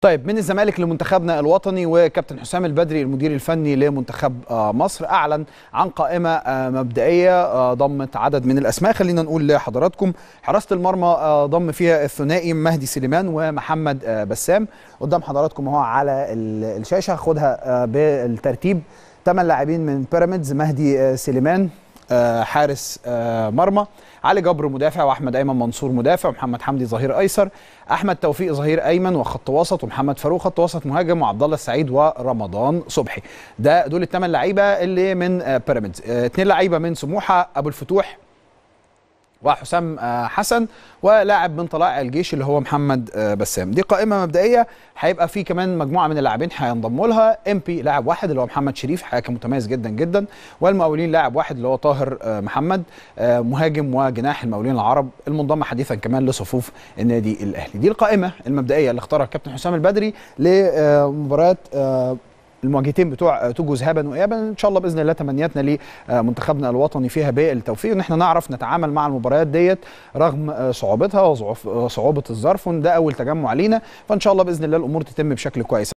طيب من الزمالك لمنتخبنا الوطني وكابتن حسام البدري المدير الفني لمنتخب آه، مصر اعلن عن قائمه آه، مبدئيه آه، ضمت عدد من الاسماء خلينا نقول لحضراتكم حراسه المرمى ضم فيها الثنائي مهدي سليمان ومحمد بسام قدام حضراتكم اهو على الشاشه خدها بالترتيب ثمان لاعبين من بيراميدز مهدي سليمان آه، حارس آه، مرمى علي جبر مدافع واحمد ايمن منصور مدافع ومحمد حمدي ظهير ايسر احمد توفيق ظهير ايمن وخط وسط ومحمد فاروق خط وسط مهاجم وعبد الله السعيد ورمضان صبحي ده دول الثمان لعيبه اللي من آه، بيراميدز اثنين لعيبه من سموحه ابو الفتوح وحسام آه، حسن ولاعب من طلائع الجيش اللي هو محمد آه، بسام دي قائمه مبدئيه هيبقى في كمان مجموعه من اللاعبين هينضموا لها ام بي لاعب واحد اللي هو محمد شريف كان متميز جدا جدا والمقاولين لاعب واحد اللي هو طاهر آه، محمد مهاجم وجناح المقاولين العرب المنضم حديثا كمان لصفوف النادي الاهلي دي القائمه المبدئيه اللي اختارها الكابتن حسام البدري لمباراه المواجهتين بتوع توجز هبا وايابا ان شاء الله باذن الله تمنياتنا لمنتخبنا الوطني فيها بالتوفيق ان احنا نعرف نتعامل مع المباريات ديت رغم صعوبتها وصعوبه الظرف وان ده اول تجمع لينا فان شاء الله باذن الله الامور تتم بشكل كويس